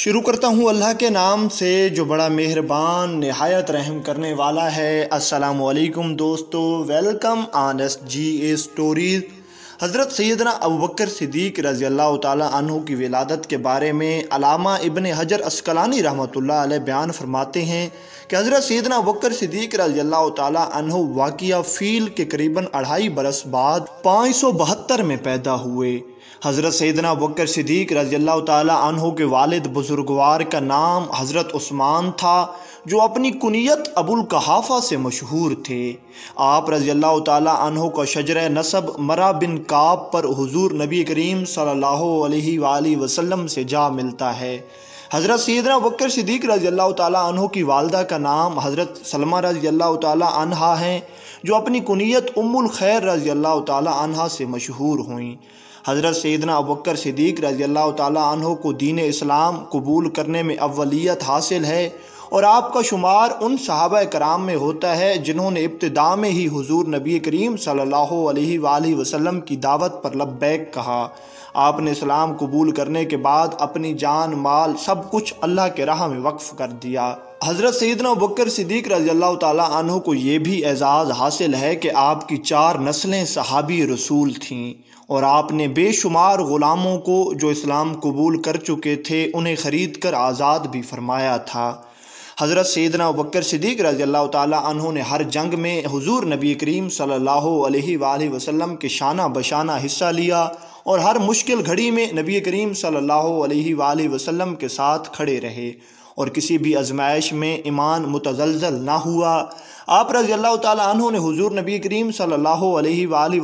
शुरू करता हूँ अल्लाह के नाम से जो बड़ा मेहरबान नहायत रहम करने वाला है असलकुम दोस्तों वेलकम आनस जी ए स्टोरीज़ हज़रत सैदना अबूबकर सिद्दीक रज़ी अल्लाह तहु की विलादत के बारे में अलामा इबन हजर अस्कलानी अलैह बयान फरमाते हैं कि हज़रत सैदना अबूबकर सिद्दीक रज़ी अल्लाह तु वाक़ फ़ील के करीबन अढ़ाई बरस बाद पाँच सौ बहत्तर में पैदा हुए हज़रत सैदना बकर सिद्दीक रज़ी अल्लाह तहों के वालद बुज़ुर्गवार का नाम हज़रत उस्मान था जो अपनी कुनीत अबुल कहाफ़ा से मशहूर थे आप रज़ी अल्लाह तहों का शजर नसब मरा बिन काब पर हजूर नबी करीम सल्ला वसम से जा मिलता है हज़रत सैदना बकर सिद्दीक रज़ी अल्लाह तहों की वालदा का नाम हज़रत सलमा रज़ी अल्लाह तहा हैं जो अपनी कुनीत उमुल खैर रज़ी अल्लाह तहा से मशहूर हुई हज़रत सैदना अबकर सिद्दीक रज़ी अल्लाह तन को दीन इस्लाम कबूल करने में अवलीत हासिल है और आपका शुमार उन सहाब कराम में होता है जिन्होंने इब्तदा में ही हजूर नबी करीम सल्ला वसलम की दावत पर लब्बैक कहा आपने इस्लाम कबूल करने के बाद अपनी जान माल सब कुछ अल्लाह के राह में वक्फ़ कर दिया हज़रत सैदना बकर सिद्दीक अल्लाह तहों को ये भी एज़ाज़ हासिल है कि आपकी चार नस्लें सहाबी रसूल थीं और आपने बेशुमार ग़ुलामों को जो इस्लाम कबूल कर चुके थे उन्हें ख़रीद कर आज़ाद भी फरमाया था हज़रत सैदना बकर सिद्दीक रज़ी अल्लाह तहों ने हर जंग में हुजूर नबी करीम सल्लल्लाहु अलैहि वसल्लम के शाना बशाना हिस्सा लिया और हर मुश्किल घड़ी में नबी करीम सल्लल्लाहु अलैहि वसल्लम के साथ खड़े रहे और किसी भी आजमाइश में ईमान मुतजलजल ना हुआ आप रजी अल्लाह ने नबी करीम सल्ला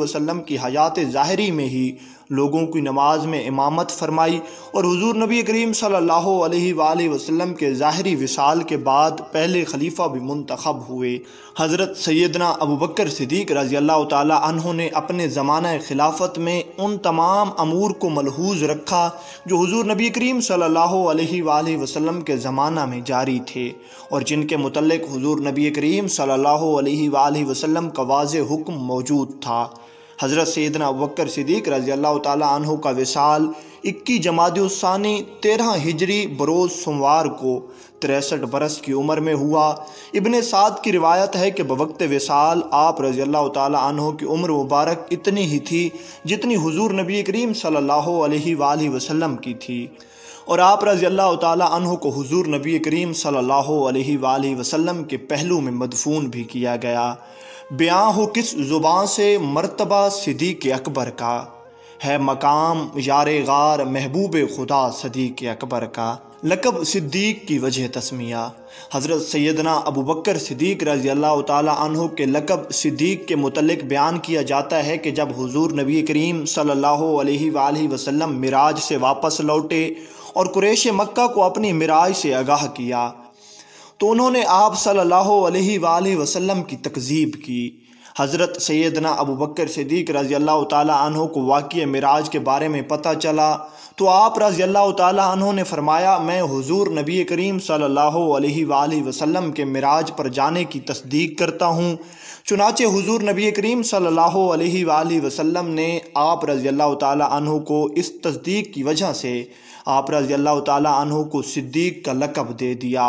वसलम की हयात ज़ाहरी में ही लोगों की नमाज में इमामत फरमाई और हुजूर नबी करीम सल्लल्लाहु अलैहि वसल्लम के ज़ाहरी विसाल के बाद पहले खलीफा भी मंतखब हुए हज़रत सैदना अबू बकर सिद्दीक रज़ी अल्लाह तहों ने अपने ज़माना खिलाफत में उन तमाम अमूर को मलहूज रखा जो हुजूर नबी करीम सल्लल्लाहु अलैहि वसल्लम के ज़माना में जारी थे और जिनके मतलब हुजूर नबी करीम सल्लल्लाहु अलैहि वसल्लम का वाज हुक्म मौजूद था हज़रत सैदना अबकर सिद्दीक रजी अल्लाह तहु का विसाल इक्की जमादानी तेरह हिजरी बरोज़ सोमवार को तिरसठ बरस की उम्र में हुआ इबन साद की रिवायत है कि बवक्त विसाल आप रजी अल्लाह तहु की उम्र मुबारक इतनी ही थी जितनी हजूर नबी करीम सल्ला वसलम की थी और आप रजी अल्लाह तहु को हजूर नबी करीम सल्ला वसलम के पहलू में मदफून भी किया गया बयां हो किस ज़ुबान से मरतबा के अकबर का है मकाम यार गार महबूब खुदा सदी के अकबर का लकब सिद्दीक की वजह तस्मिया हज़रत सैदना अबू बकर सिद्दीक रजी अल्लाह के लकब सिद्दीक के मतलब बयान किया जाता है कि जब हुजूर नबी करीम सल्ला वसलम मिराज से वापस लौटे और कुरेश मक्का को अपनी मिराज से आगाह किया तो उन्होंने आप सल्लल्लाहु अलैहि वसल्लम की तकजीब की हज़रत सैदना अबू बकर सदीक रज़ी अल्लाह तहों को वाक़ मराज के बारे में पता चला तो आप रज़ी अल्लाह तहों ने फ़रमाया मैं हुजूर नबी करीम सल्लल्लाहु अलैहि वसल्लम के मराज पर जाने की तस्दीक करता हूँ चुनाचे हुजूर नबी करीम सल्लल्लाहु अलैहि वसल्लम ने आप रज़ी अल्लाह तहों को इस तस्दीक की वजह से आप रज़ी अल्लाह तहों को सिद्दीक का लकब दे दिया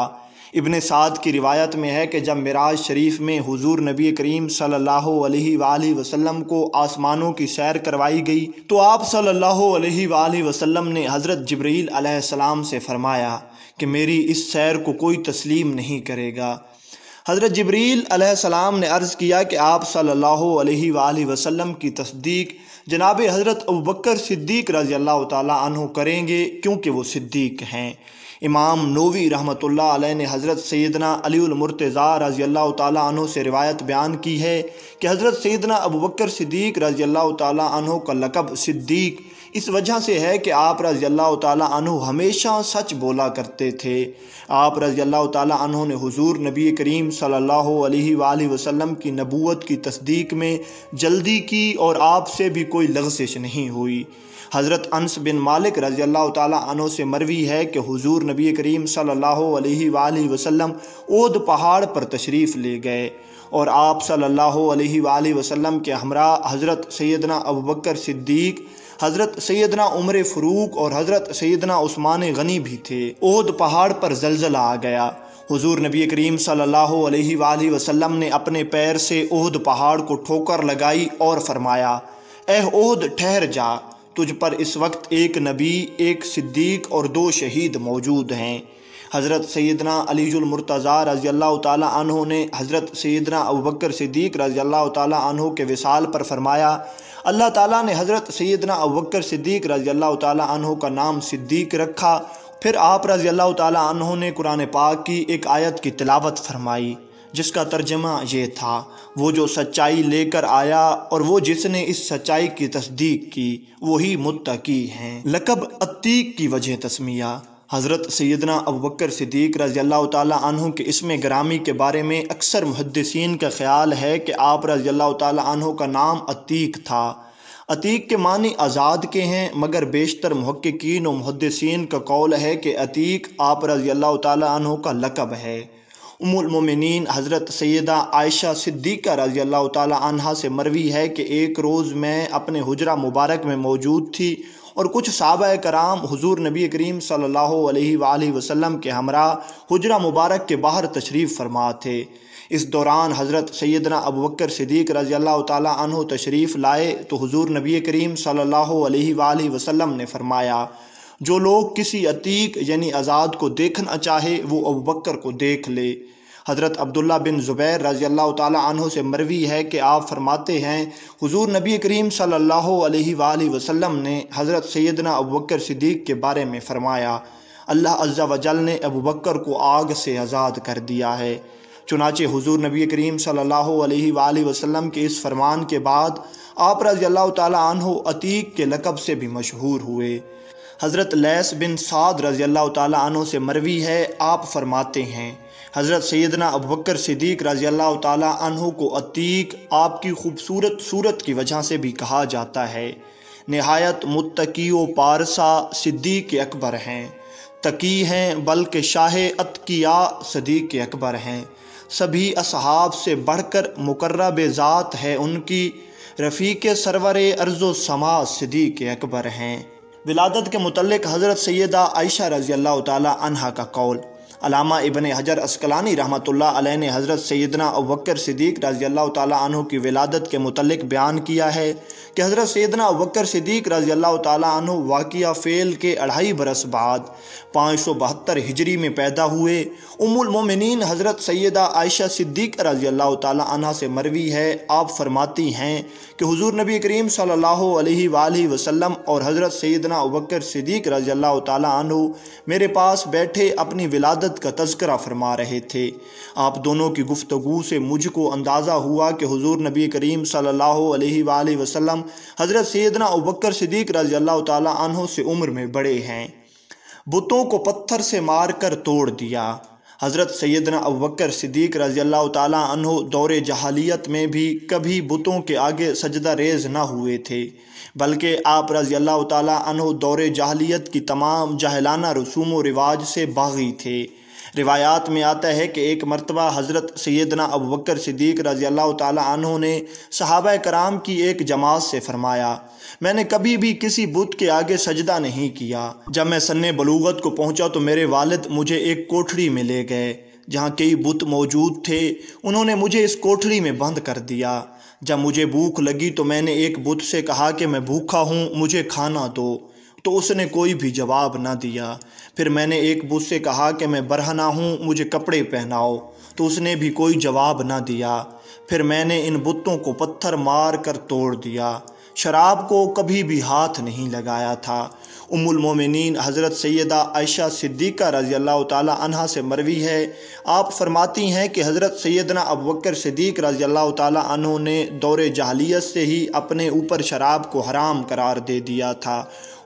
इबन साद की रिवायत में है कि जब मिराज शरीफ में हुजूर नबी करीम सल्लल्लाहु अलैहि वसल्लम को आसमानों की सैर करवाई गई तो आप सल्लल्लाहु अलैहि वसल्लम ने हज़रत जबरील सलाम से फ़रमाया कि मेरी इस सैर को कोई तस्लीम नहीं करेगा हज़रत जबरील ने अर्ज़ किया कि आप सल्लल्लाहु अलैहि वसल्लम की तस्दीक जनाब हज़रत अबकर सिद्दीक रज़ी अल्लाह तु करेंगे क्योंकि वो सिद्दीक हैं इमाम नोवी रहमत ने हज़रत सैदना अलीमरतज़ा रज़ी अल्लाह तु से रिवायत बयान की है कि हज़रत सैदना अबू बकर सिद्दीक रज़ी अल्लाह तु का लकब सिद्दीक इस वजह से है कि आप रज़ी अल्लाह तु हमेशा सच बोला करते थे आप रज़ी अल्लाह तु ने हुजूर नबी करीम सल्लल्लाहु अलैहि वसल्लम की नबूत की तस्दीक में जल्दी की और आपसे भी कोई लग्जिश नहीं हुई हज़रत अनस बिन मालिक रज़ी अल्लाह तु से मरवी है कि हुजूर नबी करीम सल्लल्लाहु अलैहि वसल्लम ओद पहाड़ पर तशरीफ़ ले गए और आप सल्लल्लाहु अलैहि वसल्लम के हमरा हज़रत सैदना अबू बकर सिद्दीक़ हज़रत सैदना उमर फ़रूक और हज़रत सैदना उस्मान गनी भी थे ओहद पहाड़ पर जलजला आ गया हुजूर नबी करीम सल्लल्लाहु अलैहि वसल्लम ने अपने पैर से ओहद पहाड़ को ठोकर लगाई और फरमाया एह ओहद ठहर जा तुझ पर इस वक्त एक नबी एक सिद्दीक और दो शहीद मौजूद हैं हज़रत सैदना अलीजुलमरतज़ा रज़ी अल्लाह तहों ने हज़रत सैदना अबू सिद्दीक रज़ी अल्लाह तहों के विसाल पर फरमाया अल्लाह ताला ने हज़रत सैदना अबकर सिद्दीक रज़ी अल्लाह तहों का नाम सिद्दीक रखा फिर आप रज़ी अल्लाह तहों ने कुरान पाक की एक आयत की तलावत फरमाई जिसका तर्जमा ये था वो जो सच्चाई लेकर आया और वो जिसने इस सच्चाई की तस्दीक की वही मुत्तकी हैं लकब अतीक की वजह तस्मिया हज़रत सैदना अबकर सिद्दीक रज़ी अल्लाह तहों के इसम ग्रामी के बारे में अक्सर मुहदसिन का ख्याल है कि आप रज़ी अल्लाह तहों का नाम अतीक था अतीक के मानी आज़ाद के हैं मगर बेशतर महक्कीन और मुहदसिन का कौल है कि अतीक आप रज़ी अल्लाह तहों का लकब है उमुलमिन हज़रत सैदा आयशा सिद्दीक़ा रजी अल्लाह तह से मरवी है कि एक रोज़ मैं अपने हजरा मुबारक में मौजूद थी और कुछ साहब कराम हजूर नबी करीम सल्ला वसलम के हमरा हजरा मुबारक के बाहर तशरीफ़ फरमा थे इस दौरान हज़रत सैदना अबूबकर बकर सिद्दीक रज़ी अल्लाह तशरीफ़ लाए तो हजूर नबी करीम सल्ला वसम ने फरमाया जो लोग किसी अतीक यानी आज़ाद को देखना चाहे वो अबूबकर को देख ले हज़रत अब्दुल्ला बिन ज़ुबैर रज़ी अल्लाह तह से मरवी है कि आप फरमाते हैं हुजूर नबी करीम सल्लल्लाहु अलैहि वसल्लम ने हज़रत सैदना अबूबकर सिद्दीक के बारे में फ़रमाया अल्लाह अज्जा वजल ने अबू बकर को आग से आज़ाद कर दिया है चुनाचे हुजूर नबी करीम सल्लल्लाहु अलैहि वसल्लम के इस फरमान के बाद आप रजी अल्लाह तु अतीक के लकब से भी मशहूर हुए हज़रत लैस बिन साद रजी अल्लाह तु से मरवी है आप फरमाते हैं हज़रत सैदना अबकर सिद्दीक रजी अल्लाह तहु को अतीक आपकी खूबसूरत सूरत की वजह से भी कहा जाता है नहायत मुतकी व पारसा सिद्दीक अकबर हैं तकी हैं बल्कि शाह अतकिया सदीक अकबर हैं सभी असहाब से बढ़कर मुकर्रब ज़ात है उनकी रफ़ीक सरवर अर्ज़ो समा सदीक अकबर हैं विलादत के मतलब हज़रत सैदा आयशा रज़ी अल्लाह तह का कौल अलामा इबन हजर असकलानी रहमत आलह ने हज़रत सैदना अबकर सिद्दीक रज़ी अल्लाह तु की विलादत के मतलब बयान किया है कि हज़रत सैदना अबकर सिद्दीक रज़ी अल्लाह तु वाक़ फ़ेल के अढ़ाई बरस बाद पाँच सौ बहत्तर हिजरी में पैदा हुए उमुलमिन हज़रत सैदा आयशा सिद्दीक रज़ी अल्लाह तह से मरवी है आप फरमाती हैं कि हुजूर नबी करीम सल्लल्लाहु अलैहि वसल्लम और हज़रत सैदना अबकर सिद्दीक रज़ी अल्लाह तु मेरे पास बैठे अपनी विलादत शहादत का तस्करा फरमा रहे थे आप दोनों की गुफ्तगु से मुझको अंदाज़ा हुआ कि हुजूर नबी करीम सल्लल्लाहु अलैहि हज़रत सैदना बकर सिद्दीक रजी तहों से उम्र में बड़े हैं बुतों को पत्थर से मार कर तोड़ दिया हज़रत सैदना अबकर सिद्दीक रजी अल्लाह तहों दौर जहालियत में भी कभी बुतों के आगे सजदा रेज ना हुए थे बल्कि आप रज़ी अल्लाह तहो दौर जाहलीत की तमाम जहलाना रसूम व रिवाज से बागी थे रिवायात में आता है कि एक मरतबा हज़रत सैदना अब बकर सदीक रज़ी अल्लाह तहों ने सहाब कराम की एक जमात से फ़रमाया मैंने कभी भी किसी बुत के आगे सजदा नहीं किया जब मैं सन्ने बलूगत को पहुँचा तो मेरे वालद मुझे एक कोठरी में ले गए जहाँ कई बुत मौजूद थे उन्होंने मुझे इस कोठरी में बंद कर दिया जब मुझे भूख लगी तो मैंने एक बुत से कहा कि मैं भूखा हूँ मुझे खाना दो तो उसने कोई भी जवाब ना दिया फिर मैंने एक बुत से कहा कि मैं बरहना हूँ मुझे कपड़े पहनाओ तो उसने भी कोई जवाब ना दिया फिर मैंने इन बुतों को पत्थर मार कर तोड़ दिया शराब को कभी भी हाथ नहीं लगाया था उमुलमोमिन हज़रत सैदा आयशा सिद्दीक़ा रज़ी अल्लाह तह से मरवी है आप फरमाती हैं कि हज़रत सैदना अबकर सिद्दीक रज़ी अल्लाह तह ने दौरे जहलीत से ही अपने ऊपर शराब को हराम करार दे दिया था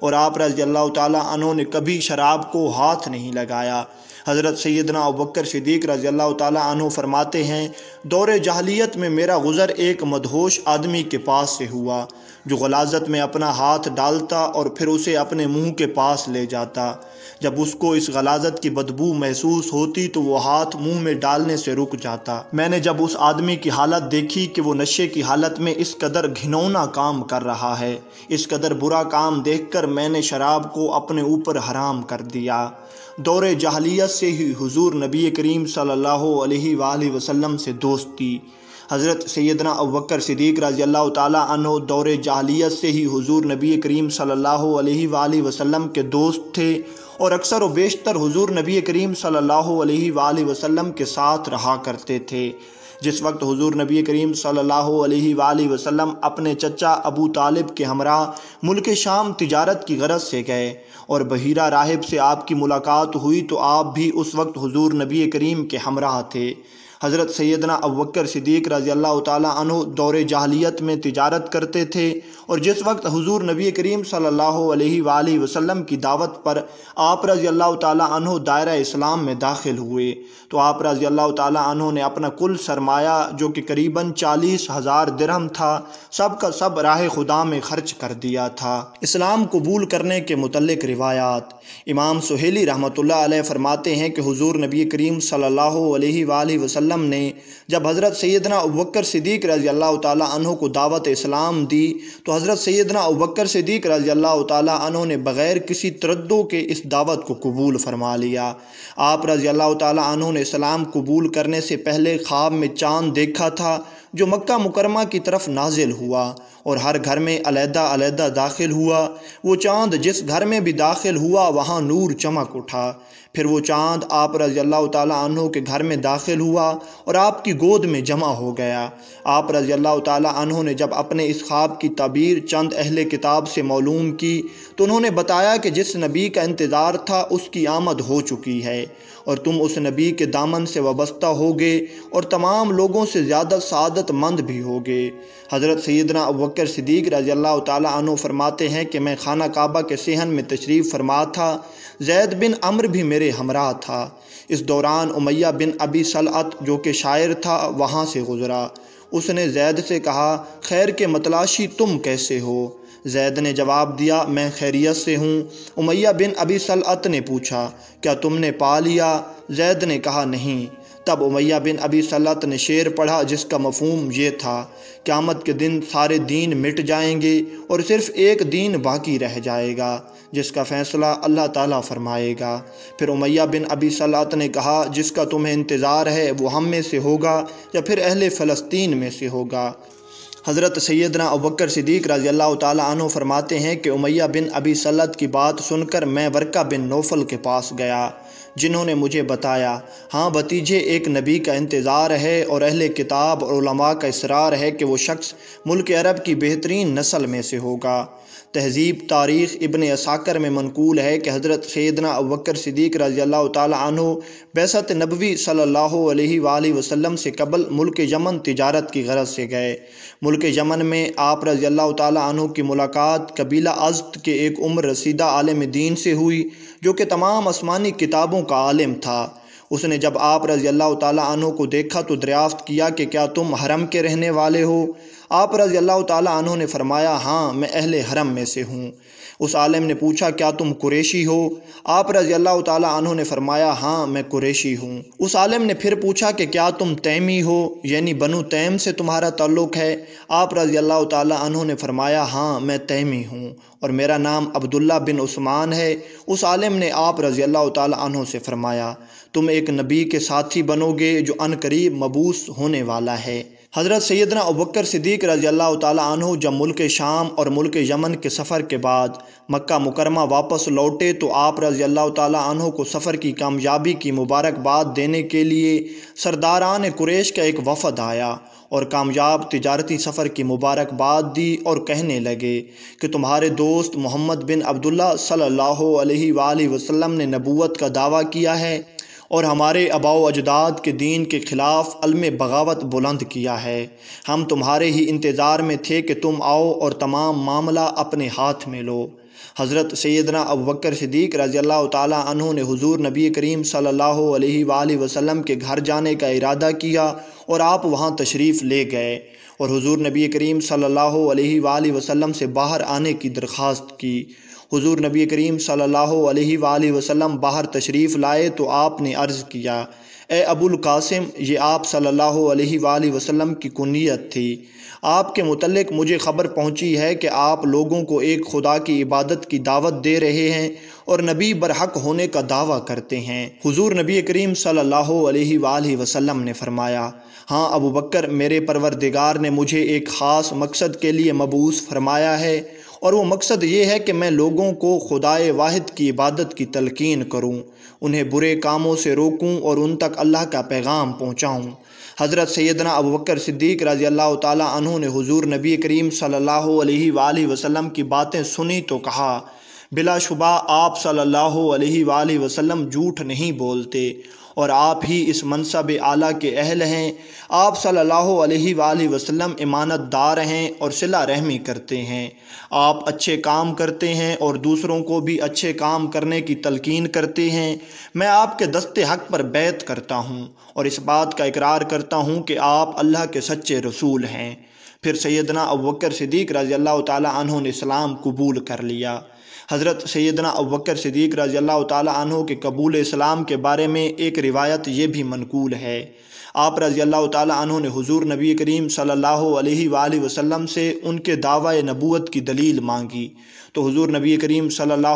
और आप रजी तु ने कभी शराब को हाथ नहीं लगाया हज़रत सैदना अबकर शदीक रजी अल्लाह फरमाते हैं दौर जहलीत में मेरा गुज़र एक मदहोश आदमी के पास से हुआ जो गलाजत में अपना हाथ डालता और फिर उसे अपने मुँह के पास ले जाता जब उसको इस गलाजत की बदबू महसूस होती तो वो हाथ मुंह में डालने से रुक जाता मैंने जब उस आदमी की हालत देखी कि वो नशे की हालत में इस कदर घिनौना काम कर रहा है इस कदर बुरा काम देखकर मैंने शराब को अपने ऊपर हराम कर दिया दौर जहलीत से ही हुजूर नबी करीम सल्लल्लाहु अलैहि वसल्लम से दोस्ती हज़रत सैदना अबकर सदीक रजी अल्लाह तहो दौरे जालियत से ही हुजूर नबी करीम सल्लल्लाहु अलैहि वसल्लम के दोस्त थे और अक्सर व बेशतर हुजूर नबी करीम सल्लल्लाहु अलैहि वसल्लम के साथ रहा करते थे जिस वक्त हुजूर नबी करीम सल्लल्लाहु अलैहि वसल्लम अपने चचा अबू तालिब के हमरा मुल्क शाम तिजारत की गरज से गए और बहिरा राहिब से आपकी मुलाकात हुई तो आप भी उस वक्त हुजूर नबी करीम के हमरा थे हज़रत सैदना अबकर सदीक रज़ी अल्लाह तु दौर जाहलीत में तजारत करते थे और जिस वक्त हजूर नबी करीम सल्ला वसलम की दावत पर आप रज़ी अल्लाह तु दायरा इस्लाम में दाखिल हुए तो आप रज़ी अल्लाह तु ने अपना कुल सरमाया जो कि करीबन चालीस हज़ार दरहम था सब का सब राह खुदा में खर्च कर दिया था इस्लाम कबूल करने के मतलब रिवायात इमाम सुहेली रहमत फरमाते हैं कि हजूर नबी करीम सल्ला वसम वसल्लम ने जब हज़रत सैदना अबकर सिद्दीक रजी अल्लाह तहों को दावत इस्लाम दी तो हज़रत सैदना अबकर सिद्दीक रजी अल्लाह तहों ने बग़ैर किसी तरदो के इस दावत को कबूल फरमा लिया आप रजी अल्लाह तहों ने इस्लाम कबूल करने से पहले ख्वाब में चाँद देखा था जो मक्का मुकरमा की तरफ नाजिल हुआ और हर घर में अलहदा अलहदा दाखिल हुआ वो चाँद जिस घर में भी दाखिल हुआ वहाँ नूर चमक उठा फिर वो चाँद आप रज़ी अल्लाह तहों के घर में दाखिल हुआ और आपकी गोद में जमा हो गया आप रज़ी अल्लाह तहों ने जब अपने इस ख्वाब की तबीर चंद अहल किताब से मालूम की तो उन्होंने बताया कि जिस नबी का इंतज़ार था उसकी आमद हो चुकी है और तुम उस नबी के दामन से वाबस्ता होगे और तमाम लोगों से ज़्यादा सादतमंद भी होगे हज़रत सैदना अबकर सदीक रजी अल्लाह तु फरमाते हैं कि मैं खाना काबा के सेहन में तशरीफ़ फरमा था जैद बिन अमर भी मेरे हमरा था इस दौरान उमैया बिन अबी सलत जो कि शायर था वहाँ से गुज़रा उसने जैद से कहा खैर के मतलाशी तुम कैसे हो जैद ने जवाब दिया मैं खैरियत से हूँ उमैया बिन अबी सलअत ने पूछा क्या तुमने पा लिया जैद ने कहा नहीं तब उमैया बिन अबी सलत ने शेर पढ़ा जिसका मफहम ये था क्यामत के दिन सारे दीन मिट जाएंगे और सिर्फ़ एक दीन बाकी रह जाएगा जिसका फ़ैसला अल्लाह ताला फरमाएगा फिर उमैया बिन अबी सलात ने कहा जिसका तुम्हें इंतज़ार है वो हम में से होगा या फिर अहल फ़लस्तीन में से होगा हज़रत सैदना अबकर सिद्दीक रजी अल्लाह तु फरमाते हैं कि उमैया बिन अबी सलत की बात सुनकर मैं वर्का बिन नोफल के पास गया जिन्होंने मुझे बताया हाँ भतीजे एक नबी का इंतज़ार है और अहल किताब और का इसरार है कि वो शख्स मुल्क अरब की बेहतरीन नस्ल में से होगा तहज़ीब तारीख़ इबन असाकर में मनकूल है कि हज़रत सैदना अवकर सदीक रज़ील तु बैसत नबवी सल्ला वसम से कबल मुल्क यमन तजारत की गरज से गए मुल्क यमन में आप रजी अल्लाह तु की मुलाकात कबीला अज्द के एक उम्र रसीदा आलम दीन से हुई जो कि तमाम आसमानी किताबों का आलम था उसने जब आप रजी अल्लाह तु को देखा तो दरियाफ़्त किया कि क्या तुम हरम के रहने वाले हो आप रज़ी अल्लाह तु ने फरमाया हाँ मैं अहल हरम में से हूँ उस आलम ने पूछा क्या तुम कुरेशी हो आप रज़ी अल्लाह तु ने फरमाया हाँ मैं कुरेशी हूँ उस आलम ने फिर पूछा कि क्या तुम तैमी हो यानी बनु तैम से तुम्हारा ताल्लुक़ है आप रज़ी अल्लाह तु ने फरमाया हाँ मैं तैमी हूँ और मेरा नाम अब्दुल्ला बिन उस्मान है उस आलम ने आप रज़ी अल्लाह तहों से फरमाया तुम एक नबी के साथी बनोगे जो अनकरीब मबूस होने वाला है हज़रत सैदना अबकर सिद्दीक रजी अल्लाह तु जब मुल्क शाम और मुल्क यमन के सफ़र के बाद मक्का मुकरमा वापस लौटे तो आप रजी अल्लाह तहु को सफ़र की कामयाबी की मुबारकबाद देने के लिए सरदारान कुरेश का एक वफद आया और कामयाब तजारती सफ़र की मुबारकबाद दी और कहने लगे कि तुम्हारे दोस्त मोहम्मद बिन अब्दुल्ला सल्ला अलैहि ने नबूत का दावा किया है और हमारे अबाव अजदाद के दीन के ख़िलाफ़ अलम बगावत बुलंद किया है हम तुम्हारे ही इंतज़ार में थे कि तुम आओ और तमाम मामला अपने हाथ में लो हज़रत सैदना अब वक्र सदीक रज़ी तु ने हजूर नबी करीम सल्ला अलैहि के घर जाने का इरादा किया और आप वहाँ तशरीफ़ ले गए और हजूर नबी करीम सल्ला वसलम से बाहर आने की दरख्वास्त की हुजूर नबी करीम सल्लल्लाहु अलैहि वसल्लम बाहर तशरीफ़ लाए तो आपने अर्ज़ किया ए अबुल कासिम ये आप सल्लल्लाहु अलैहि वसल्लम की कुनीत थी आपके मतलब मुझे ख़बर पहुँची है कि आप लोगों को एक खुदा की इबादत की दावत दे रहे हैं और नबी बरहक होने का दावा करते हैं हुजूर नबी करीम सल्लल्लाहु अलैहि वसल्लम ने फरमाया हाँ अबू बकर मेरे परवरदिगार ने मुझे एक ख़ास मकसद के लिए मबूस फरमाया है और वो मकसद ये है कि मैं लोगों को खुदाए वाहिद की इबादत की तलकिन करूँ उन्हें बुरे कामों से रोकूँ और उन तक अल्लाह का पैगाम पहुँचाऊँ हज़रत सैदना अबू बकर सिद्दीक रजी अल्लाह तु ने हजूर नबी करीम सल्ला वसम की बातें सुनी तो कहा बिलाशुबा आप सल्लल्लाहु अलैहि वसल्लम झूठ नहीं बोलते और आप ही इस मनसब आला के अहल हैं आप सल्ला वसलम इमानत दार हैं और सिला रहमी करते हैं आप अच्छे काम करते हैं और दूसरों को भी अच्छे काम करने की तलकिन करते हैं मैं आपके दस्ते हक पर बैत करता हूँ और इस बात का इकरार करता हूँ कि आप अल्लाह के सच्चे रसूल हैं फिर सैदना अबकर सिद्दीक रज़ी अल्लाह तहों ने इस्लाम कबूल कर लिया हज़रत सैदना अबकर सदीक रजी अल्लाह तु के कबूल इस्लाम के बारे में एक रिवायत ये भी मनकूल है आप रजी अल्लाह तु ने हजूर नबी करीम सल्ला वसम से उनके दावा नबूत की दलील मांगी तो हजूर नबी करीम सल्ला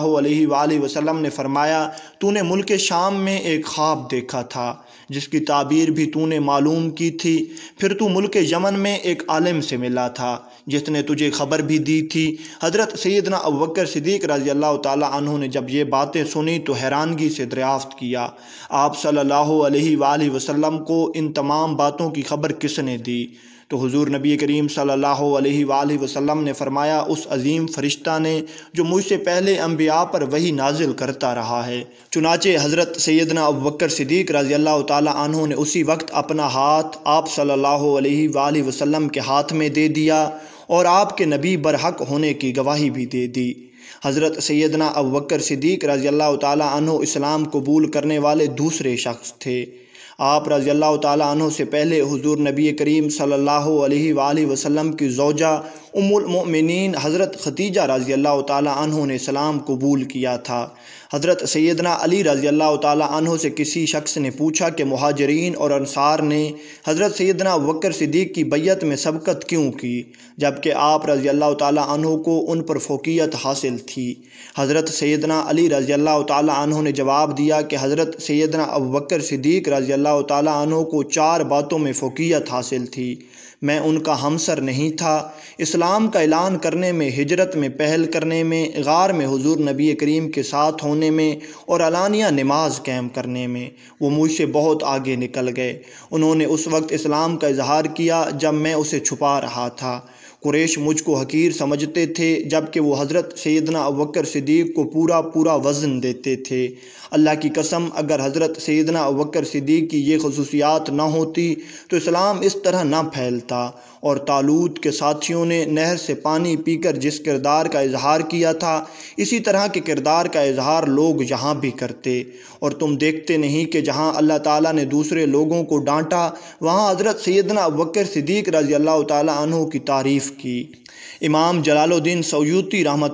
वसम ने फरमाया तूने मुल्क शाम में एक ख्वाब देखा था जिसकी ताबीर भी तूने मालूम की थी फिर तू मुल्क यमन में एक आलम से मिला था जिसने तुझे खबर भी दी थी हज़रत सैदना अबकर सिद्दीक रजी अल्लाह तु ने जब ये बातें सुनी तो हैरानगी से दरियाफ़त किया आप सल्ला वसलम को इन तमाम बातों की खबर किसने दी तो हुजूर नबी करीम सल्लल्लाहु अलैहि वसल्लम ने फरमाया उस अजीम फ़रिश्ता ने जो मुझसे पहले अम्बिया पर वही नाजिल करता रहा है चुनाचे हज़रत सैदना अबकर सिद्दीक रजी अल्लाह तहों ने उसी वक्त अपना हाथ आप सल्लल्लाहु अलैहि वसल्लम के हाथ में दे दिया और आपके नबी बरहक होने की गवाही भी दे दी हज़रत सैदना अबकर सदीक सिद्दीक रज़ी अल्लाह तु इस्लाम कबूल करने वाले दूसरे शख्स थे आप रज़ी अल्लाह तु से पहले हजूर नबी करीम सल्ला वसलम की जोजा उमुलमिन हज़रत खतीजा रज़ी अल्लाह तहों ने सलाम कबूल किया था हज़रत सैदना अली रज़ी अल्लाह तहों से किसी शख्स ने पूछा कि महाजरीन और अनसार ने हज़रत सैदना वक्र सिद्दीक की बैत में सबकत क्यों की जबकि आप रज़ी अल्लाह तहों को उन पर फोकियत हासिल थी हज़रत सैदना अली रज़ी अल्लाह तहों ने जवाब दिया कि हज़रत सैदना अब बकर सिद्दीक रज़ी अल्लाह तहों को चार बातों में फोकियत हासिल थी मैं उनका हमसर नहीं था इस्लाम का ऐलान करने में हिजरत में पहल करने में गार में हुजूर नबी करीम के साथ होने में और अलानिया नमाज कैम करने में वो मुझसे बहुत आगे निकल गए उन्होंने उस वक्त इस्लाम का इजहार किया जब मैं उसे छुपा रहा था कुरेश मुझको हकीर समझते थे जबकि वो हज़रत सैदना अवकर सिद्दीक को पूरा पूरा वज़न देते थे अल्लाह की कसम अगर हज़रत सैदना अवकर सिद्दीक की ये खसूसियात ना होती तो इस्लाम इस तरह ना फैलता और तालूत के साथियों ने नहर से पानी पीकर जिस किरदार का इजहार किया था इसी तरह के किरदार का इजहार लोग यहाँ भी करते और तुम देखते नहीं कि जहाँ अल्लाह ताला ने दूसरे लोगों को डांटा वहाँ हज़रत सैदना वक्र सिद्दीक रजी अल्लाह तहों की तारीफ़ की इमाम जलालुद्दीन सयूती रहमत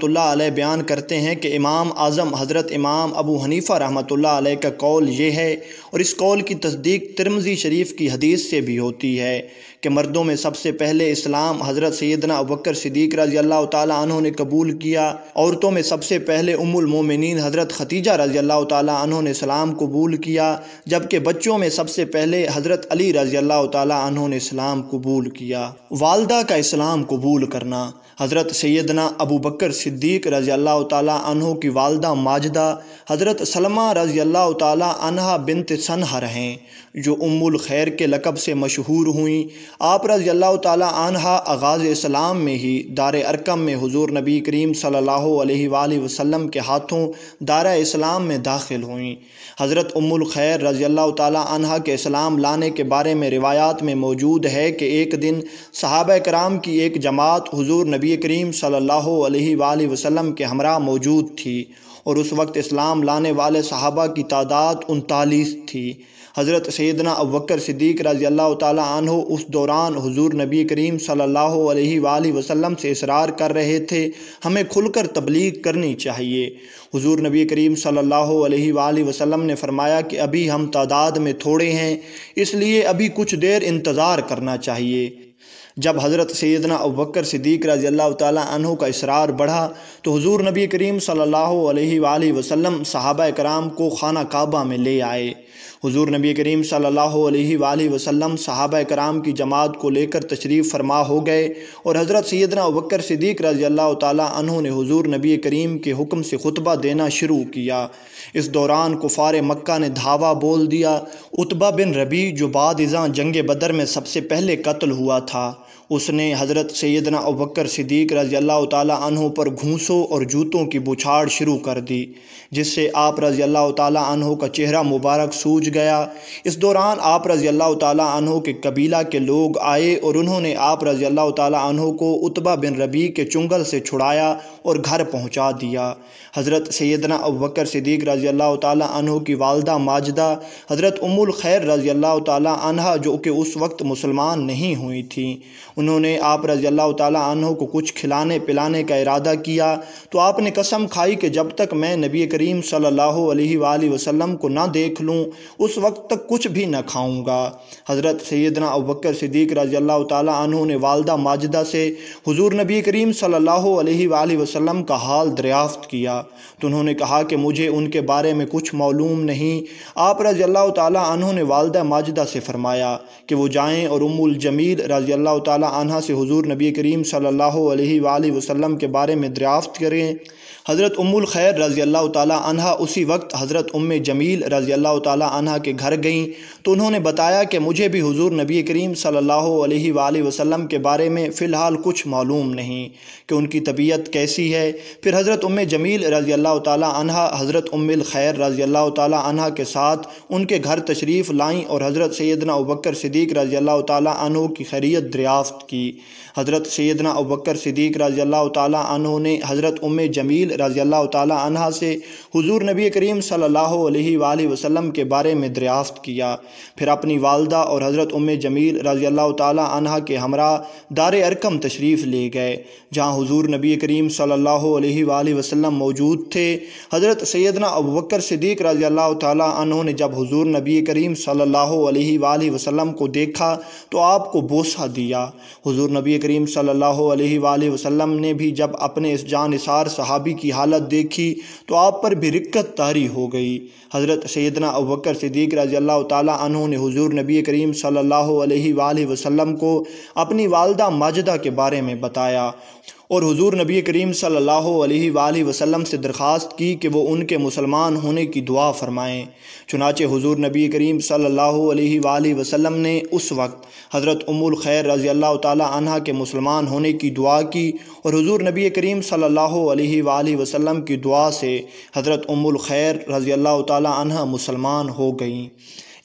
बयान करते हैं कि इमाम आज़म हज़रत इमाम अबू हनीफ़ा रहमत का कौल ये है और इस कौल की तस्दीक तिरमजी शरीफ की हदीस से भी होती है कि मर्दों में सबसे पहले इस्लाम हज़रत सैदना अबकर सिद्दीक रजी अल्लाह तु ने कबूल किया औरतों में सबसे पहले उमुलमोमिन हज़रत खतीजा रजी अल्लाह तु ने इस्लाम कबूल किया जबकि बच्चों में सबसे पहले हज़रत अली रजी अल्लाह तु ने इस्लाम कबूल किया वालदा का इस्लाम कबूल करना हज़रत सैदना अबू बकर सिद्दीक रज़ी अल्लाह तहों की वालदा माजदा हज़रत सलमा रज़ी अल्लाह तहा बिनत सनहा रहें जो उम्मुल खैर के लकब से मशहूर हुई आप रज़ी अल्लाह तहा आगाज़ इस्लाम में ही दार अरकम में हजूर नबी करीम सल्ला वसम के हाथों दार इस्लाम में दाखिल हुई हज़रत अमुल खैर रज़ी अल्लाह तहा के इस्लाम लाने के बारे में रिवायात में मौजूद है कि एक दिन सहाब कराम की एक जमात हजूर नबी नबी करीम सल्ला अलैहि के हमरा मौजूद थी और उस वक्त इस्लाम लाने वाले सहाबा की तादाद उनतालीस थी हज़रत सैदना अबकर सिद्दीक रजी अल्लाह तु उस दौरान हजूर नबी करीम सल्ला वसलम से इसरार कर रहे थे हमें खुलकर तबलीग करनी चाहिए हजूर नबी करीम सल्ला अलैहि ने फरमाया कि अभी हम तादाद में थोड़े हैं इसलिए अभी कुछ देर इंतज़ार करना चाहिए जब हज़रत सैदना अबकर सिद्दीक रजी अल्लाह तहु का इसरार बढ़ा तो हजूर नबी करीम सल्ला वसलम साहब कराम को खाना काबा में ले आए हजूर नबी करीम सल्ला अलैहि वसल्लम कराम की जमात को लेकर तशरीफ़ फरमा हो गए और हज़रत सैदना अबकर सिद्दीक रजी अल्लाह तहु ने हजूर नबी करीम के हुक्म से खुतबा देना शुरू किया इस दौरान कुफार मक्का ने धावा बोल दिया उतबा बिन रबी जो बाद इज़ा जंग बदर में सबसे पहले कत्ल हुआ था उसने हज़रत सैदना अबकर सिद्दीक रज़ी अल्लाह तहों पर घूसों और जूतों की बुछाड़ शुरू कर दी जिससे आप रज़ी अल्लाह तहों का चेहरा मुबारक सूझ गया इस दौरान आप रज़ी अल्लाह तहों के कबीला के लोग आए और उन्होंने आप रज़ी अल्लाह तहों को उतबा बिन रबी के चुंगल से छुड़ाया और घर पहुँचा दिया हज़रत सैदना अबकर सिद्दीक रज़ी अल्लाह तह की वालदा माजदा हज़रत उमुल खैर रज़ी अल्लाह तह जो कि उस वक्त मुसलमान नहीं हुई थी उन्होंने आप रज़ी अल्लाह तह को कुछ खिलाने पिलाने का इरादा किया तो आपने कसम खाई कि जब तक मैं नबी करीम सल्ला वसम को ना देख लूँ उस वक्त तक कुछ भी ना खाऊँगा हज़रत सैदना अबकर सिद्दीक रजी अल्लाह तहु ने वालदा माजदा से हुजूर नबी करीम सल्ला अलैहि का हाल दरियाफ़्त किया तो उन्होंने कहा कि मुझे उनके के बारे में कुछ मालूम नहीं आप रज़ी अल्लाह ने वालदा माजदा से फ़रमाया कि वो जाएँ और उमुल जमील रज़ी अल्लाह तह से हुजूर नबी करीम सल्लल्लाहु अलैहि वसल्लम के बारे में दरियाफ़त करें हज़रत उमुल खैर रज़ी अल्लाह तह उसी वक्त हज़रत उम जमील रज़ी अल्लाह तह के घर गईं तो उन्होंने बताया कि मुझे भी हुजूर नबी करीम सल्ला अलैहि के बारे में फ़िलहाल कुछ मालूम नहीं कि उनकी तबीयत कैसी है फिर हज़रत उम जमील रज़ी अल्लाह तह हज़रत उमिल खैर रज़ी अल्लाह तह के साथ उनके घर तशरीफ़ लाईं और हज़रत सैदना अबकर सदीक रज़ी अल्लाह तह की खैरियत दरियाफ़्त की हज़रत सैदना अबकर सदीक रज़ी अल्लाह तह ने हज़रत उम जमील रज़ी अल्लाह तहा से हुजूर नबी करीम सल्लल्लाहु अलैहि वसल्लम के बारे में दरियाफ़्त किया फिर अपनी वालदा और हज़रत उम जमील रज़ी अल्लाह तहा के हमरा दार अरकम तशरीफ़ ले गए जहाँ हुजूर नबी करीम सल्लल्लाहु अलैहि वसल्लम मौजूद थे हज़रत सैदना बकर सिद्दीक रज़ी अल्लाह तह ने जब हुजूर नबी करीम सल्लल्लाहु अलैहि वसल्लम को देखा तो आपको बोसा दिया हुजूर नबी करीम सल्लल्लाहु अलैहि वसल्लम ने भी जब अपने इस जानिसार सहाबी की हालत देखी तो आप पर भी रिक्कत तारी हो गई हज़रत सैदना अबकर सदीक रजी अल्लाह तु ने हजूर नबी करीम सल्ला वसम को अपनी वालदा माजदा के बारे में बताया और हुजूर नबी करीम सल्लल्लाहु अलैहि वसल्लम से दरख्वास्त की कि वो उनके मुसलमान होने की दुआ फरमाएं चुनाचे हुजूर नबी करीम सल्लल्लाहु अलैहि वसल्लम ने उस वक्त हज़रत उमुल खैर रज़ी अल्लाह तह के मुसलमान होने की दुआ की और हुजूर नबी करीम सल्लल्लाहु अलैहि वसल्लम की दुआ से हज़रत उमुल खैर रज़ी अल्लाह तह मुसलमान हो गईं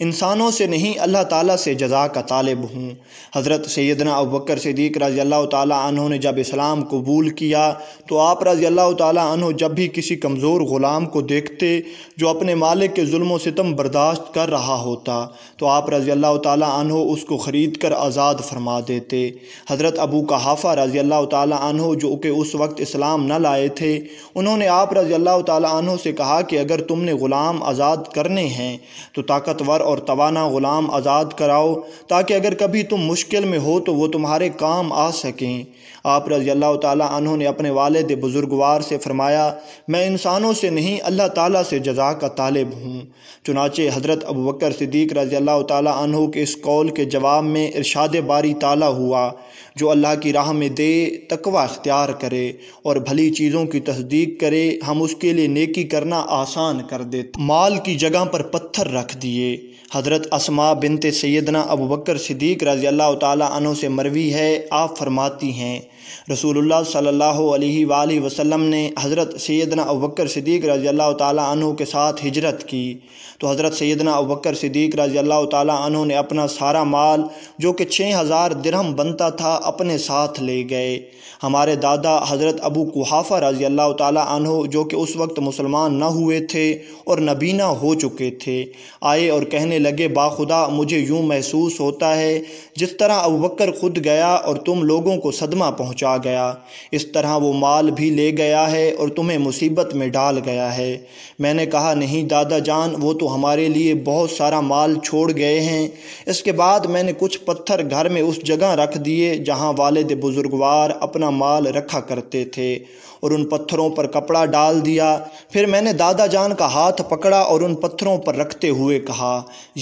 इंसानों से नहीं अल्लाह ताला से जजा का तालब हूँ हज़रत सैदना अबकर सदीक रज़ी अल्लाह तहों ने जब इस्लाम कबूल किया तो आप रज़ी अल्लाह तहों जब भी किसी कमज़ोर ग़ुलाम को देखते जो अपने मालिक के म सितम बर्दाश्त कर रहा होता तो आप रज़ी अल्लाह तहों उसको ख़रीद कर आज़ाद फरमा देते हज़रत अबू कहाफ़ा रज़ी अल्लाह तहों जो कि उस वक्त इस्लाम न लाए थे उन्होंने आप रज़ी अल्लाह तहों से कहा कि अगर तुमने ग़ुलाम आज़ाद करने हैं तो ताकतवर और तवाना ग़ुलाम आज़ाद कराओ ताकि अगर कभी तुम मुश्किल में हो तो वो तुम्हारे काम आ सकें आप रज़ी अल्लाह तहों ने अपने वालद बुज़ुर्गवार से फ़रमाया मैं इंसानों से नहीं अल्लाह ताली से जजा का तालब हूँ चुनाचे हज़रत अबू बकर सिद्दीक रज़ी अल्लाह तहों के इस कौल के जवाब में इरशाद बारी ताला हुआ जो अल्लाह की राह में दे तकवा अख्तियार करे और भली चीज़ों की तस्दीक करे हम उसके लिए नेकी करना आसान कर दे माल की जगह पर पत्थर रख दिए हज़रत असमा बिनते सैदना अबू बकर सिद्दीक रज़ी अल्लाह तु से मरवी है आप फरमाती हैं रसूल सल्ला अलैहि ने हज़रत सैदना अबकर सदीक रज़ी अल्लाह तु के साथ हिजरत की तो हज़रत सैदना अबकर सदीक रज़ी अल्लाह तु ने अपना सारा माल जो कि छः हज़ार दरहम बनता था अपने साथ ले गए हमारे दादा हज़रत अबू कुहाफ़ा रज़ी अल्लाह तु जो कि उस वक्त मुसलमान न हुए थे और नबीना हो चुके थे आए और कहने लगे बाखुदा मुझे यूँ महसूस होता है जिस तरह अबकर ख़ुद गया और तुम लोगों को सदमा पहुँच पहुंचा गया इस तरह वो माल भी ले गया है और तुम्हें मुसीबत में डाल गया है मैंने कहा नहीं दादा जान वो तो हमारे लिए बहुत सारा माल छोड़ गए हैं इसके बाद मैंने कुछ पत्थर घर में उस जगह रख दिए जहाँ वालद बुज़ुर्गवार अपना माल रखा करते थे और उन पत्थरों पर कपड़ा डाल दिया फिर मैंने दादा जान का हाथ पकड़ा और उन पत्थरों पर रखते हुए कहा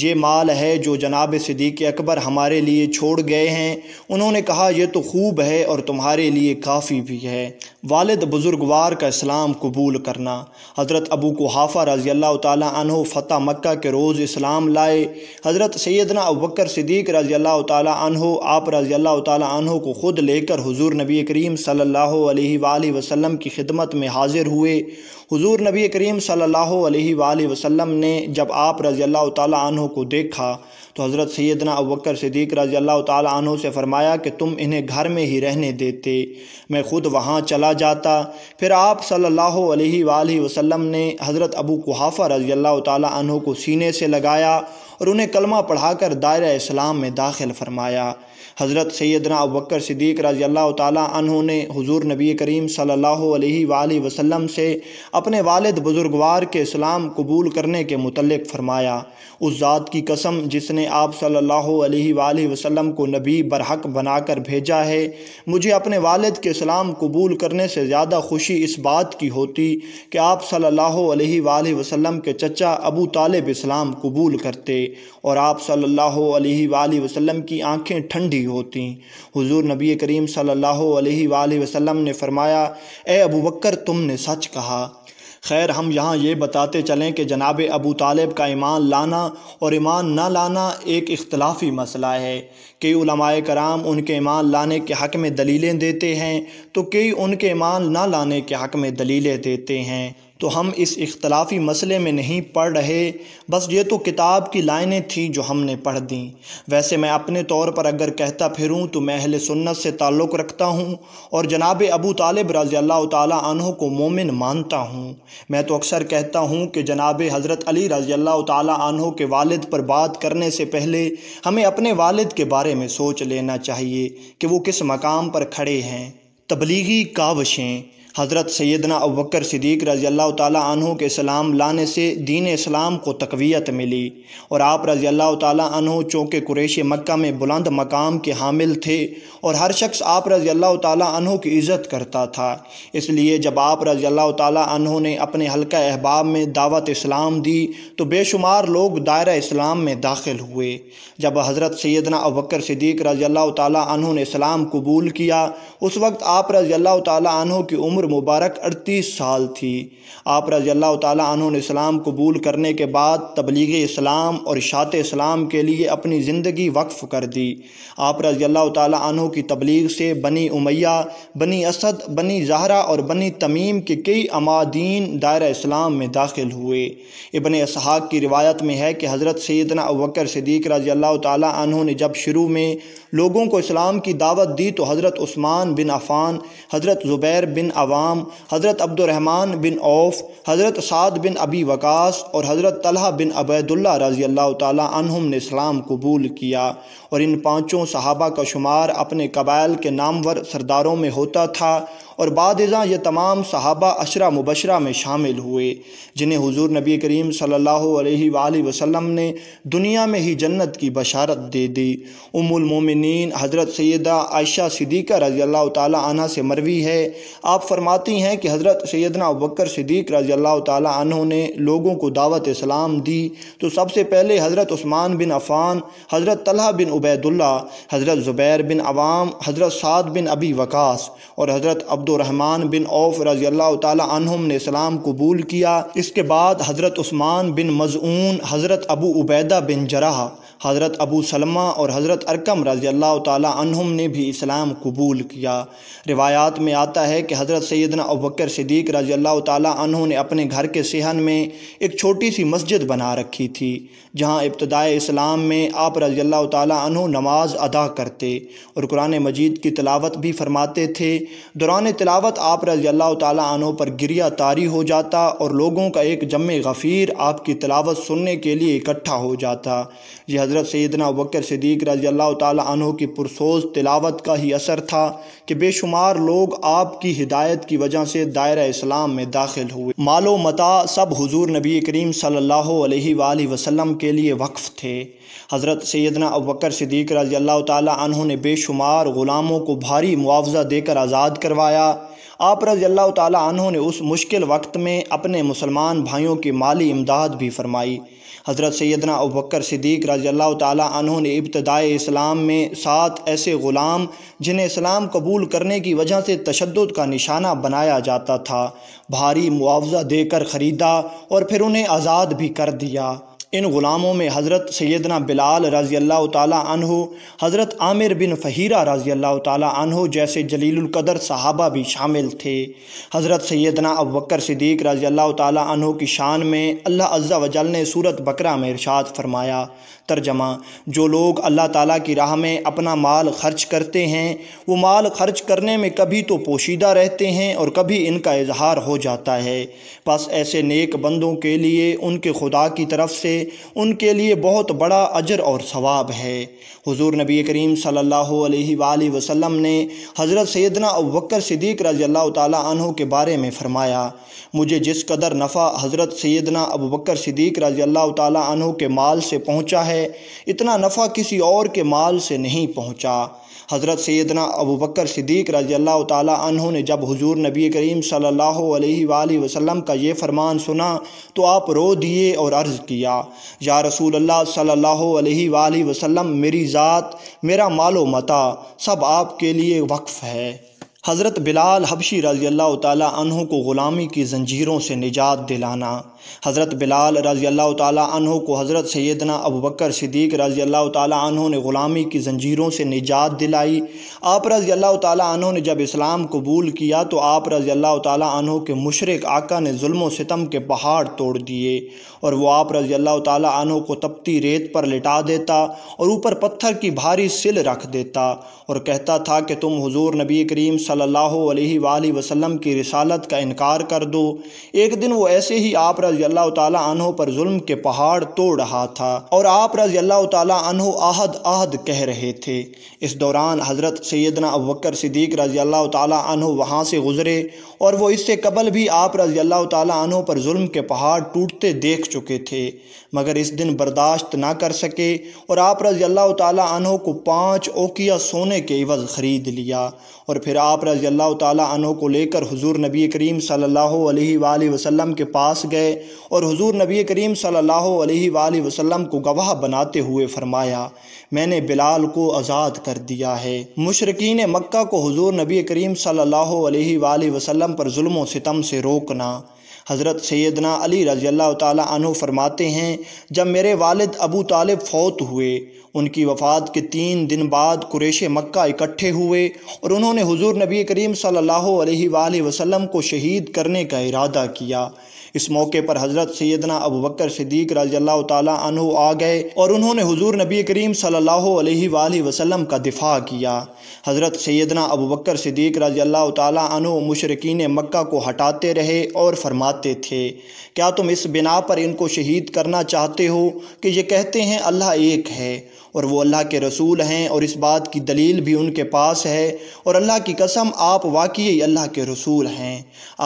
यह माल है जो जनाब सिद्दीक अकबर हमारे लिए छोड़ गए हैं उन्होंने कहा यह तो खूब है और तुम्हारे लिए काफ़ी भी है वालद बुज़ुर्गवार का इस्लाम कबूल करना हज़रत अबू कुहाफ़ा रज़ी अल्लाह तहु फ़तह मक्का के रोज़ इस्लाम लाए हज़रत सैदना अबकर सदीक रज़ी अल्लाह तहो आप रज़ी अल्लाह तहो को ख़ुद लेकर हजूर नबी करीम सल्ला वसम की खिदमत में हाजिर हुए हजूर नबी करीम सल्ला वसम ने जब आप रज़ी अल्लाह तहो को देखा तो हज़रत सैदना अबकर सदीक रजी अल्लाह तु से फ़रमाया कि तुम इन्हें घर में ही रहने देते मैं ख़ुद वहाँ चला जाता फिर आप सल्ला वसम ने हज़रत अबू कुहाफ़ा रजी अल्लाह तु को सीने से लगाया और उन्हें कलमा पढ़ाकर दायरा इस्लाम में दाखिल फ़रमाया हज़रत सैदना अबकर सिद्दीक रजी अल्लाह तु ने हजूर नबी करीम सल्ला वसम से अपने वालद बुज़ुर्गवार के इस्लाम कबूल करने के मतलब फ़रमाया उस ज़ात की कसम जिसने आप सल्ला वसम को नबी बरहक बनाकर भेजा है मुझे अपने वालद के इस्लाम कबूल करने से ज़्यादा खुशी इस बात की होती कि आप सल्ला वसम के चचा अबू तालब इस्लाम कबूल करते और आप सल्ला वसम की आँखें ठंडी नहीं होती हुजूर नबी करीम सल्लल्लाहु अलैहि वसल्लम ने फरमाया ए अबू बकर तुमने सच कहा खैर हम यहाँ ये बताते चलें कि जनाब अबू तालब का ईमान लाना और ईमान न लाना एक इख्तलाफी मसला है कई उलमाए कराम उनके ईमान लाने के हक़ में दलीलें देते हैं तो कई उनके ईमान ना लाने के हक़ में दलीलें देते हैं तो हम इस इख्तलाफी मसले में नहीं पढ़ रहे बस ये तो किताब की लाइनें थीं जो हमने पढ़ दी वैसे मैं अपने तौर पर अगर कहता फिरूँ तो मैं अहल सुन्नत से ताल्लुक़ रखता हूँ और जनाब अबू तालब रज़ी अल्लाह तहों को मोमिन मानता हूँ मैं तो अक्सर कहता हूँ कि जनाब हज़रत अली रज़ी अल्लाह तहों के वालद पर बात करने से पहले हमें अपने वालद के बारे में सोच लेना चाहिए कि वो किस मकाम पर खड़े हैं तबलीगी काविशें हज़रत सैदना अबकर सदीक रज़ी अल्लाह तु के सलाम लाने से दीन इस्लाम को तकवीत मिली और आप रज़ी अल्लाह तहु चूँकि कुरेश मक्का में बुलंद मकाम के हामिल थे और हर शख्स आप रज़ी अल्लाह तु की इज़्ज़त करता था इसलिए जब आप रज़ी अल्लाह तहों ने अपने हल्का अहबाब में दावत इस्लाम दी तो बेशुमार लोग दायरा इस्लाम में दाखिल हुए जब हज़रत सैदना अबकर सदीक रज़ी अल्लाह तु ने इस्लाम कबूल किया उस वक्त आप रज़ी अल्लाह तहों की उम्र उम्र मुबारक अड़तीस साल थी आप रज़ी अल्लाह तन इस्लाम कबूल करने के बाद तबलीग इस्लाम और इशात इस्लाम के लिए अपनी ज़िंदगी वक्फ़ कर दी आप रज़ी अल्लाह तन की तबलीग से बनी उमैया बनी असद बनी जहरा और बनी तमीम के कई अमादीन दायरा इस्लाम में दाखिल हुए इबन इसहाक़ की रिवायत में है कि हज़रत सैदना अबकर सदीक रज़ी अल्लाह तन ने जब शुरू में लोगों को इस्लाम की दावत दी तो हज़रत उस्मान बिन अफ़ान हज़रत ज़ुबैर बिन अव अवाम हज़रत अब्दुलरहमान बिन औफ हज़रत साद बिन अबी वकास और हज़रत तलहा बिन अबैदुल्ला रज़ी अल्लाह तहम ने इस्लाम कबूल किया और इन पाँचों सहाबा का शुमार अपने कबाइल के नामवर सरदारों में होता था और बाद ये तमाम सहाबा अशरा मुबशरा में शामिल हुए जिन्हें हुजूर नबी करीम सल्लल्लाहु अलैहि वसल्लम ने दुनिया में ही जन्नत की बशारत दे दी उमोमिन हज़रत सैदा आयशा सिद्दीक़ा रज़ी अल्लाह तह से मरवी है आप फरमाती हैं कि हज़रत सैदना बकर सिद्दीक रज़ी अल्लाह तह ने लोगों को दावत इस्लाम दी तो सबसे पहले हज़रत उस्मान बिन अफ़ान हज़रत तलहा बिन उबैदुल्ला हज़रत ज़ुबैर बिन अवाम हज़रत साद बिन अबी वकास और हज़रत अब अब्दुलरहमान बिन औफ रजी अल्लाह तहम ने सलाम कबूल किया इसके बाद हज़रत उस्मान बिन मज़ून हज़रत अबू उबैदा बिन जरा हज़रत अबू सलमा और हज़रत अरकम रज़ी अल्लाह तहम ने भी इस्लाम कबूल किया रिवायात में आता है कि हज़रत सैदना अबकर सदीक रज़ी अल्लाह तहु ने अपने घर के सेहन में एक छोटी सी मस्जिद बना रखी थी जहाँ इब्तदा इस्लाम में आप रज़ी अल्लाह तहु नमाज अदा करते और कुरान मजीद की तलावत भी फरमाते थे दौरान तलावत आप रज़ी अल्लाह तहु पर गिरिया तारी हो जाता और लोगों का एक जम गफ़ीर आपकी तलावत सुनने के लिए इकट्ठा हो जाता यह हज़रत सैदना वक्र सदीक रजी अल्लाह तु की पुरसोज तिलावत का ही असर था कि बेशुमार लोग आपकी हिदायत की वजह से दायरा इस्लाम में दाखिल हुए मालो मता सब हजूर नबी करीम सल्ला वसम के लिए वक्फ़ थे हज़रत सैदना अबकर सदीक रजी अल्लाह तु ने बेशुमार ग़ुलामों को भारी मुआवजा देकर आज़ाद करवाया आप रजी अल्लाह तु ने उस मुश्किल वक्त में अपने मुसलमान भाइयों की माली इमदाद भी फरमाई हज़रत सैदना अबकर सिद्दीक रज़ी अल्लाह ने इस्लाम में सात ऐसे ग़ुलाम जिन्हें इस्लाम कबूल करने की वजह से तशद का निशाना बनाया जाता था भारी मुआवजा देकर ख़रीदा और फिर उन्हें आज़ाद भी कर दिया इन ग़ुलामों में हज़रत सैदना बिलाल रज़ी अल्लाह तु हज़रत आमिर बिन फ़हीरा रज़ी अल्लाह तु जैसे जलीलकदर सहाबा भी शामिल थे हज़रत सैदना अब बकर सिद्दीक रज़ी अल्लाह तु की शान में अल्लाह अज्जा वजल ने सूरत बकरा में इरशाद फरमाया तर्जमा जो लोग अल्लाह ताला की राह में अपना माल खर्च करते हैं वो माल खर्च करने में कभी तो पोशीदा रहते हैं और कभी इनका इजहार हो जाता है बस ऐसे नेक बंदों के लिए उनके खुदा की तरफ से उनके लिए बहुत बड़ा अजर और सवाब है हुजूर नबी करीम सल्लल्लाहु अलैहि वसल्लम ने हज़रत सैदना अबकर सिद्दीक रजी अल्लाह तहों के बारे में फ़रमाया मुझे जिस कदर नफ़ा हज़रत सैदना अबकर सिद्दीक रजी अल्लाह तहों के माल से पहुँचा है है इतना नफ़ा किसी और के माल से नहीं पहुँचा हज़रत सैदना अबू बकर सिद्दीक रजी अल्लाह तहों ने जब हजूर नबी करीम सल्ला अलैहि का ये फ़रमान सुना तो आप रो दिए और अर्ज़ किया या रसूल अल्लाह सल्लल्लाहु अलैहि मेरी ज़ात मेरा मालो मता सब आपके लिए वक्फ़ है हज़रत बिलाल हबशी रजी अल्लाह तहों को ग़ुलामी की जंजीरों से निजात दिलाना हज़रत बिलाल रज़ी अल्लाह तहों को हज़रत सैदना अबू बकर सिद्दीक रज़ी अल्लाह तहों ने ग़ुलामी की जंजीरों से निजात दिलाई आप रज़ी अल्लाह तहों ने जब इस्लाम कबूल किया तो आप रज़ी अल्लाह तहों के मशरक आका ने जुल्म सितम के पहाड़ तोड़ दिए और वह आप रज़ी अल्लाह तहों को तपती रेत पर लिटा देता और ऊपर पत्थर की भारी सिल रख देता और कहता था कि तुम हुजूर नबी करीम सल्लल्लाहु अलैहि वसल्लम की रिसालत का इनकार कर दो एक दिन वो ऐसे ही आप रज रजी अल्लाह तह पर जुल्म के पहाड़ तोड़ रहा था और आप रजी अल्लाह तह आहद आहद कह रहे थे इस दौरान हज़रत सैदना अबकर सिद्दीक रजी अल्लाह तह वहाँ से गुज़रे और वो इससे कबल भी आप रजी अल्लाह तह पर जुल्म के पहाड़ टूटते देख चुके थे मगर इस दिन बर्दाश्त ना कर सके और आप रजी अल्लाह तह को पाँच ओकिया सोने के इवज़ ख़रीद लिया और फिर आप रज़ी अल्लाह तु को लेकर हजूर नबी करीम सल्ला वसम के पास गए और हजूर नबी करीम सल्ला वसलम को गवाह बनाते हुए फरमाया मैंने बिलाल को आज़ाद कर दिया है मुशरकिन मक्का को हजूर नबी करीम सल्ला वसलम पर म सितम से रोकना हज़रत सैदना अली रज़ी अल्लाह तु फरमाते हैं जब मेरे वालद अबू तालब फ़ौत हुए उनकी वफ़ात के तीन दिन बाद कुरेश मक्का इकट्ठे हुए और उन्होंने हुजूर नबी करीम सल्लल्लाहु अलैहि वसल्लम को शहीद करने का इरादा किया इस मौके पर हज़रत सैदना अब बकर सदीक रजल्ला तु आ गए और उन्होंने हजूर नबी करीम सल्ला वसलम का दिफा किया हज़रत सैदना अब बकर सिद्दीक रजल्ला तु मशरकिन मक्का को हटाते रहे और फरमाते थे क्या तुम इस बिना पर इनको शहीद करना चाहते हो कि ये कहते हैं अल्लाह एक है और वो अल्लाह के रसूल हैं और इस बात की दलील भी उनके पास है और अल्लाह की कसम आप वाकई अल्लाह के रसूल हैं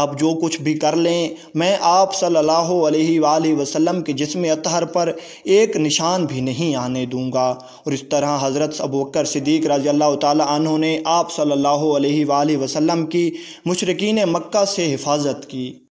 आप जो कुछ भी कर लें मैं आप सल्लल्लाहु अलैहि वसल्लम के जिसम अतहर पर एक निशान भी नहीं आने दूंगा और इस तरह हज़रत अबूकर सिद्दीक रजी अल्लाह तहों ने आप सल्लल्लाहु अलैहि वसल्लम की मशरकिन मक्का से हिफाजत की